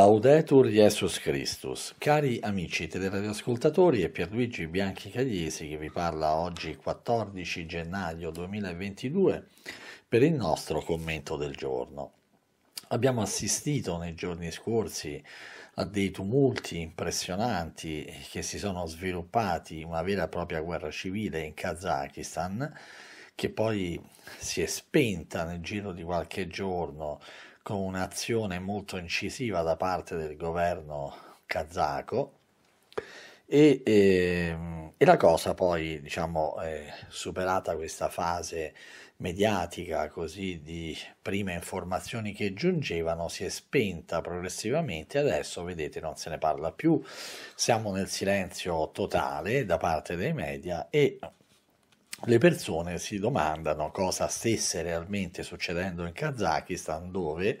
Laudetur Jesus Christus. Cari amici teleradioascoltatori, è Pierluigi Bianchi Cagliesi che vi parla oggi 14 gennaio 2022 per il nostro commento del giorno. Abbiamo assistito nei giorni scorsi a dei tumulti impressionanti che si sono sviluppati, una vera e propria guerra civile in Kazakistan che poi si è spenta nel giro di qualche giorno con un'azione molto incisiva da parte del governo kazako e, e, ehm, e, la cosa poi, diciamo, eh, superata questa fase mediatica così di prime informazioni che giungevano, si è spenta progressivamente. Adesso, vedete, non se ne parla più, siamo nel silenzio totale da parte dei media e le persone si domandano cosa stesse realmente succedendo in Kazakistan dove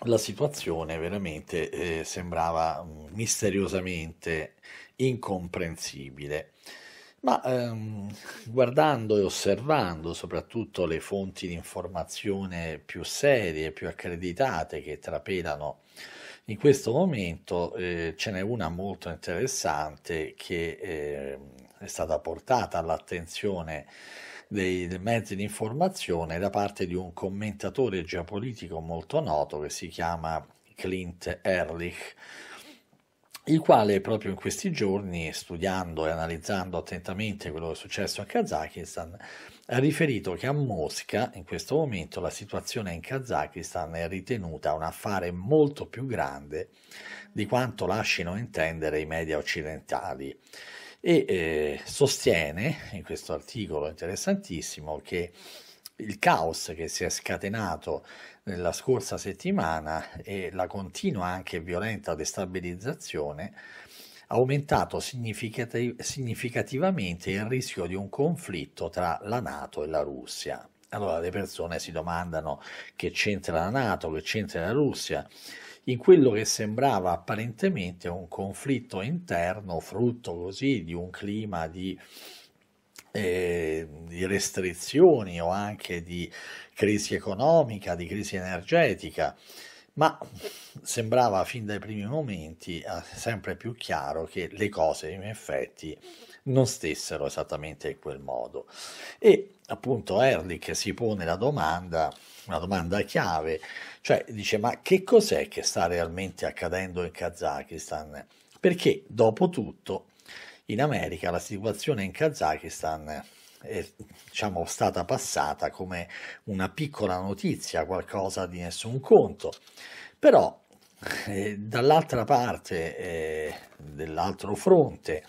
la situazione veramente eh, sembrava mm, misteriosamente incomprensibile. Ma ehm, guardando e osservando soprattutto le fonti di informazione più serie, più accreditate che trapelano in questo momento eh, ce n'è una molto interessante che eh, è stata portata all'attenzione dei, dei, mezzi di informazione da parte di un commentatore geopolitico molto noto che si chiama Clint Ehrlich, il quale proprio in questi giorni, studiando e analizzando attentamente quello che è successo a Kazakistan, ha riferito che a Mosca in questo momento la situazione in Kazakistan è ritenuta un affare molto più grande di quanto lasciano intendere i media occidentali e eh, sostiene in questo articolo interessantissimo che il caos che si è scatenato nella scorsa settimana e la continua anche violenta destabilizzazione aumentato significati- significativamente il rischio di un conflitto tra la Nato e la Russia. Allora le persone si domandano che c'entra la Nato, che c'entra la Russia, in quello che sembrava apparentemente un conflitto interno frutto così di un clima di eh, di restrizioni o anche di crisi economica, di crisi energetica ma sembrava fin dai primi momenti eh, sempre più chiaro che le cose in effetti non stessero esattamente in quel modo. E appunto Erlich si pone la domanda, una domanda chiave, cioè dice ma che cos'è che sta realmente accadendo in Kazakistan? Perché dopo tutto in America la situazione in Kazakistan è diciamo, stata passata come una piccola notizia, qualcosa di nessun conto. Però eh, dall'altra parte eh, dell'altro fronte,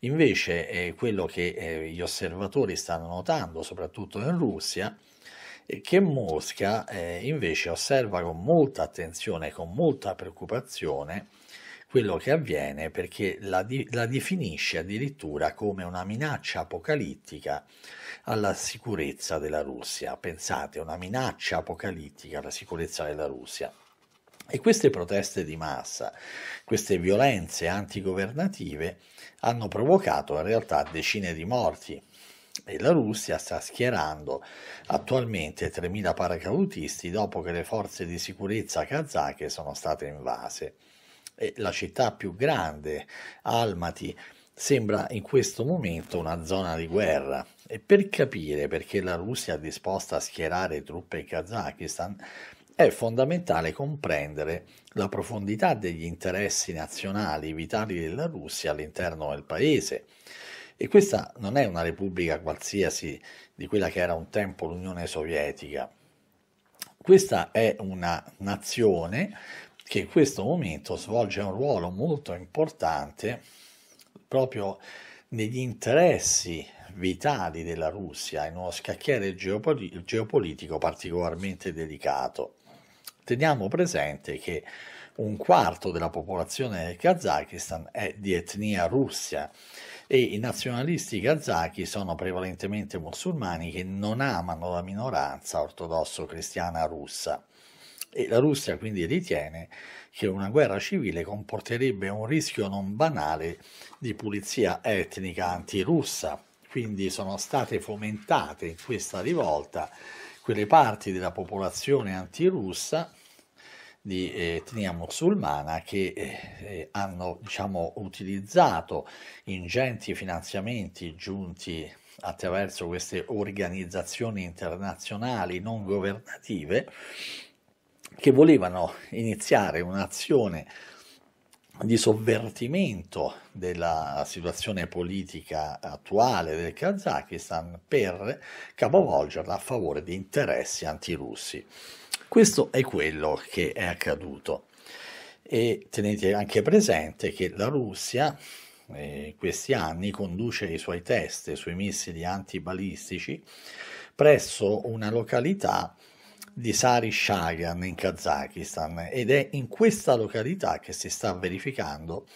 invece, eh, quello che eh, gli osservatori stanno notando, soprattutto in Russia, è che Mosca eh, invece osserva con molta attenzione, con molta preoccupazione, quello che avviene perché la, di, la definisce addirittura come una minaccia apocalittica alla sicurezza della Russia. Pensate, una minaccia apocalittica alla sicurezza della Russia. E queste proteste di massa, queste violenze antigovernative hanno provocato in realtà decine di morti e la Russia sta schierando attualmente 3.000 paracadutisti dopo che le forze di sicurezza kazake sono state invase la città più grande, Almaty, sembra in questo momento una zona di guerra. E per capire perché la Russia è disposta a schierare truppe in Kazakistan, è fondamentale comprendere la profondità degli interessi nazionali vitali della Russia all'interno del paese. E questa non è una repubblica qualsiasi di quella che era un tempo l'Unione Sovietica. Questa è una nazione che in questo momento svolge un ruolo molto importante proprio negli interessi vitali della Russia in uno scacchiere geopol- geopolitico particolarmente delicato. Teniamo presente che un quarto della popolazione del Kazakistan è di etnia russa e i nazionalisti kazaki sono prevalentemente musulmani che non amano la minoranza ortodosso cristiana russa e la Russia quindi ritiene che una guerra civile comporterebbe un rischio non banale di pulizia etnica antirussa. Quindi sono state fomentate in questa rivolta quelle parti della popolazione antirussa di eh, etnia musulmana che eh, eh, hanno diciamo, utilizzato ingenti finanziamenti giunti attraverso queste organizzazioni internazionali non governative che volevano iniziare un'azione di sovvertimento della situazione politica attuale del Kazakistan per capovolgerla a favore di interessi antirussi. Questo è quello che è accaduto e tenete anche presente che la Russia eh, questi anni conduce i suoi test sui missili antibalistici presso una località di Sari Shagan in Kazakistan ed è in questa località che si sta verificando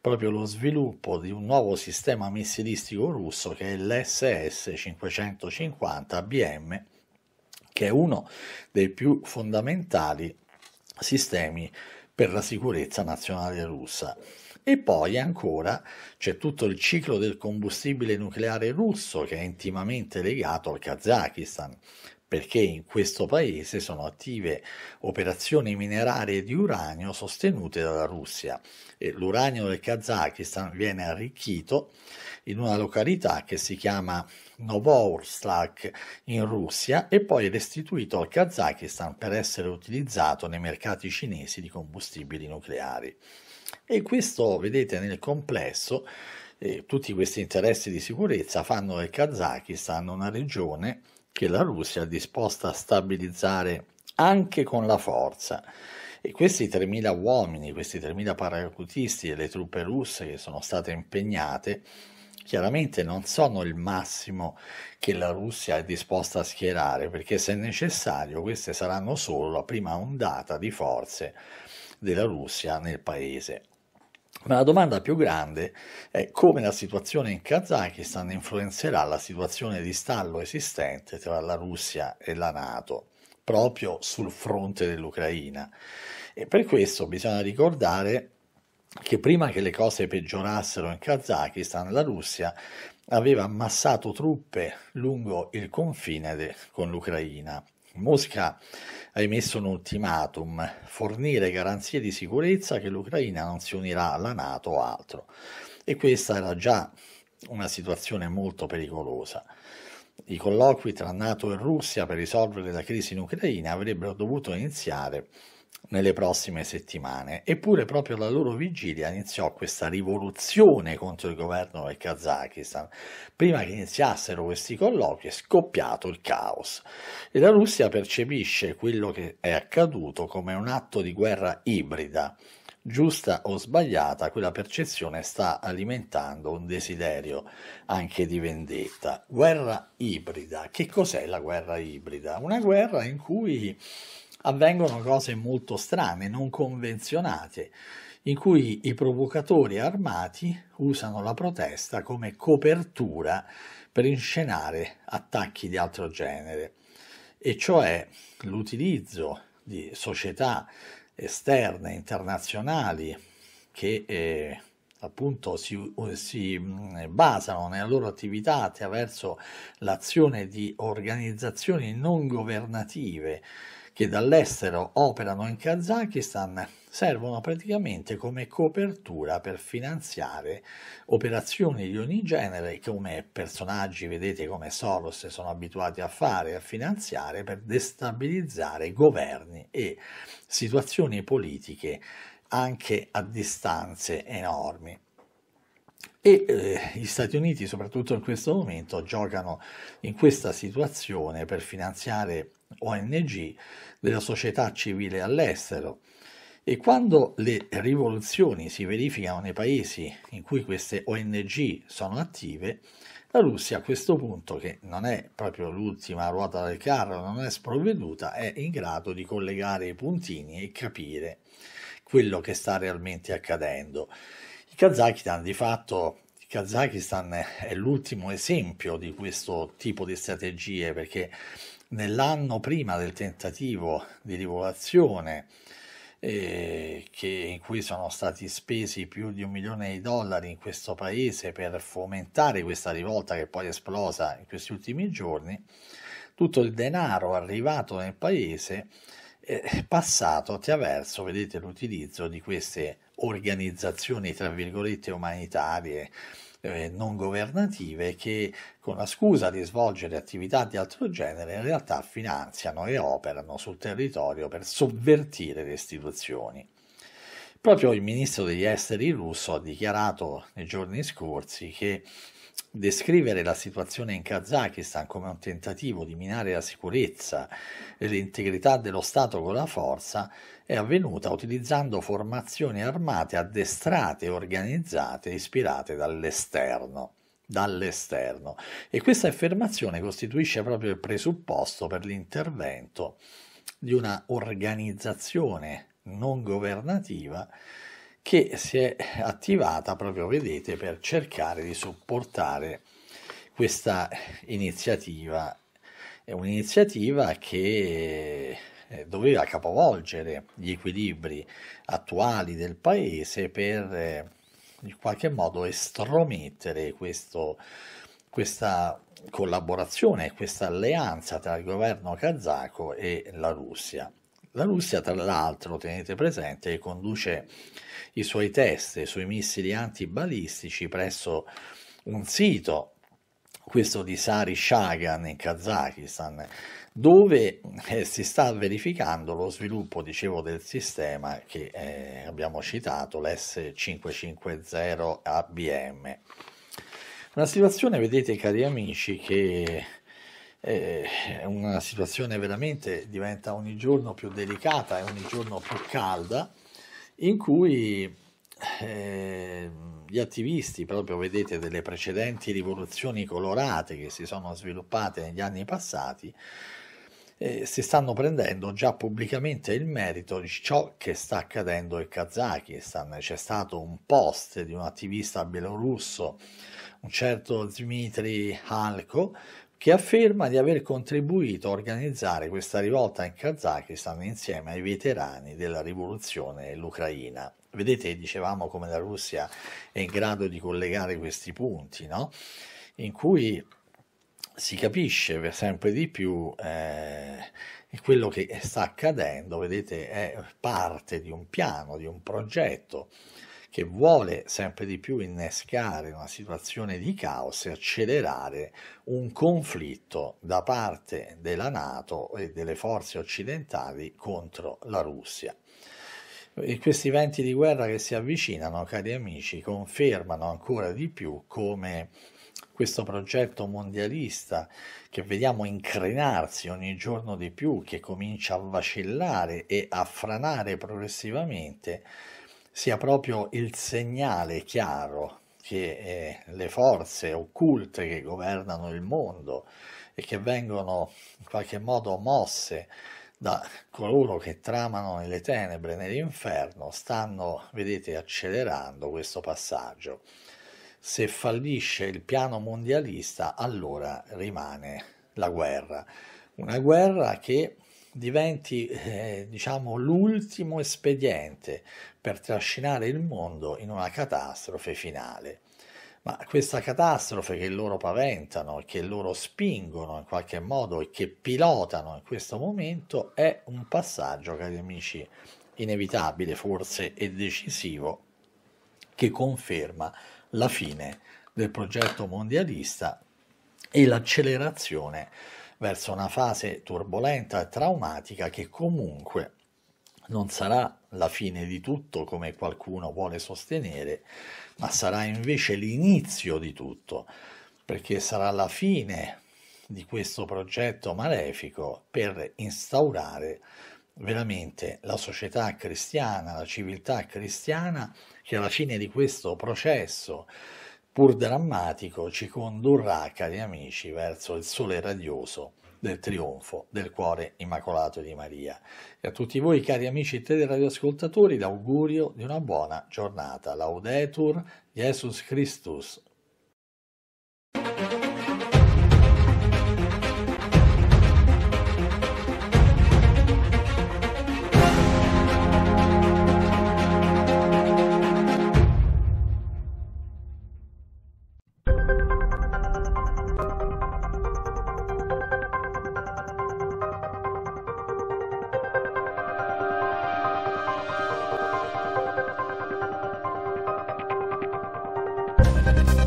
proprio lo sviluppo di un nuovo sistema missilistico russo che è l'SS-550 BM, che è uno dei più fondamentali sistemi per la sicurezza nazionale russa. E poi ancora c'è tutto il ciclo del combustibile nucleare russo che è intimamente legato al Kazakistan, perché in questo paese sono attive operazioni minerarie di uranio sostenute dalla Russia e l'uranio del Kazakistan viene arricchito in una località che si chiama Novourstak in Russia e poi restituito al Kazakistan per essere utilizzato nei mercati cinesi di combustibili nucleari. E questo, vedete, nel complesso eh, tutti questi interessi di sicurezza fanno del Kazakistan una regione che la Russia è disposta a stabilizzare anche con la forza. E questi 3.000 uomini, questi 3.000 paracutisti e le truppe russe che sono state impegnate, chiaramente non sono il massimo che la Russia è disposta a schierare, perché se necessario queste saranno solo la prima ondata di forze della Russia nel paese. Ma la domanda più grande è come la situazione in Kazakistan influenzerà la situazione di stallo esistente tra la Russia e la Nato, proprio sul fronte dell'Ucraina. E per questo bisogna ricordare che prima che le cose peggiorassero in Kazakistan, la Russia aveva ammassato truppe lungo il confine de- con l'Ucraina Mosca ha emesso un ultimatum, fornire garanzie di sicurezza che l'Ucraina non si unirà alla Nato o altro. E questa era già una situazione molto pericolosa. I colloqui tra Nato e Russia per risolvere la crisi in Ucraina avrebbero dovuto iniziare nelle prossime settimane. Eppure proprio alla loro vigilia iniziò questa rivoluzione contro il governo del Kazakistan. Prima che iniziassero questi colloqui è scoppiato il caos e la Russia percepisce quello che è accaduto come un atto di guerra ibrida. Giusta o sbagliata, quella percezione sta alimentando un desiderio anche di vendetta. Guerra ibrida. Che cos'è la guerra ibrida? Una guerra in cui avvengono cose molto strane, non convenzionate, in cui i provocatori armati usano la protesta come copertura per inscenare attacchi di altro genere, e cioè l'utilizzo di società esterne, internazionali, che eh, appunto si, si, basano nella loro attività attraverso l'azione di organizzazioni non governative che dall'estero operano in Kazakistan servono praticamente come copertura per finanziare operazioni di ogni genere come personaggi, vedete come Soros sono abituati a fare, a finanziare per destabilizzare governi e situazioni politiche anche a distanze enormi e eh, gli Stati Uniti, soprattutto in questo momento, giocano in questa situazione per finanziare ONG della società civile all'estero. E quando le rivoluzioni si verificano nei paesi in cui queste ONG sono attive, la Russia a questo punto, che non è proprio l'ultima ruota del carro, non è sprovveduta, è in grado di collegare i puntini e capire quello che sta realmente accadendo. Kazakistan di fatto Kazakistan è l'ultimo esempio di questo tipo di strategie perché nell'anno prima del tentativo di rivoluzione eh, in cui sono stati spesi più di un milione di dollari in questo paese per fomentare questa rivolta che poi è esplosa in questi ultimi giorni, tutto il denaro arrivato nel paese è passato attraverso, vedete, l'utilizzo di queste organizzazioni, tra virgolette, umanitarie eh, non governative che con la scusa di svolgere attività di altro genere in realtà finanziano e operano sul territorio per sovvertire le istituzioni. Proprio il ministro degli esteri russo ha dichiarato nei giorni scorsi che descrivere la situazione in Kazakistan come un tentativo di minare la sicurezza e l'integrità dello Stato con la forza è avvenuta utilizzando formazioni armate addestrate organizzate e ispirate dall'esterno. dall'esterno. E questa affermazione costituisce proprio il presupposto per l'intervento di una organizzazione non governativa che si è attivata proprio, vedete, per cercare di supportare questa iniziativa. È un'iniziativa che eh, doveva capovolgere gli equilibri attuali del paese per eh, in qualche modo estromettere questo, questa collaborazione, questa alleanza tra il governo kazako e la Russia. La Russia, tra l'altro, tenete presente conduce i suoi test, sui missili antibalistici presso un sito, questo di Sari Shagan in Kazakistan, dove eh, si sta verificando lo sviluppo, dicevo, del sistema che eh, abbiamo citato, l'S550 ABM. Una situazione, vedete cari amici, che è una situazione veramente diventa ogni giorno più delicata e ogni giorno più calda, in cui ehm, gli attivisti, proprio vedete, delle precedenti rivoluzioni colorate che si sono sviluppate negli anni passati, eh, si stanno prendendo già pubblicamente il merito di ciò che sta accadendo in Kazakistan. C'è stato un post di un attivista bielorusso, un certo Dmitry Halko, che afferma di aver contribuito a organizzare questa rivolta in Kazakistan insieme ai veterani della rivoluzione dell'Ucraina. Vedete, dicevamo come la Russia è in grado di collegare questi punti, no? in cui si capisce sempre di più eh, quello che sta accadendo, vedete, è parte di un piano, di un progetto che vuole sempre di più innescare una situazione di caos e accelerare un conflitto da parte della Nato e delle forze occidentali contro la Russia. E questi venti di guerra che si avvicinano, cari amici, confermano ancora di più come questo progetto mondialista che vediamo increnarsi ogni giorno di più, che comincia a vacillare e a franare progressivamente, sia proprio il segnale chiaro che eh, le forze occulte che governano il mondo e che vengono in qualche modo mosse da coloro che tramano nelle tenebre, nell'inferno, stanno, vedete, accelerando questo passaggio. Se fallisce il piano mondialista, allora rimane la guerra. Una guerra che diventi eh, diciamo, l'ultimo espediente per trascinare il mondo in una catastrofe finale. Ma questa catastrofe che loro paventano, che loro spingono in qualche modo e che pilotano in questo momento è un passaggio, cari amici, inevitabile forse e decisivo che conferma la fine del progetto mondialista e l'accelerazione verso una fase turbolenta e traumatica che comunque non sarà la fine di tutto come qualcuno vuole sostenere, ma sarà invece l'inizio di tutto, perché sarà la fine di questo progetto malefico per instaurare veramente la società cristiana, la civiltà cristiana, che alla fine di questo processo pur drammatico, ci condurrà, cari amici, verso il sole radioso del trionfo del cuore immacolato di Maria. E a tutti voi, cari amici e teleradioascoltatori, l'augurio di una buona giornata. Laudetur Jesus Christus. you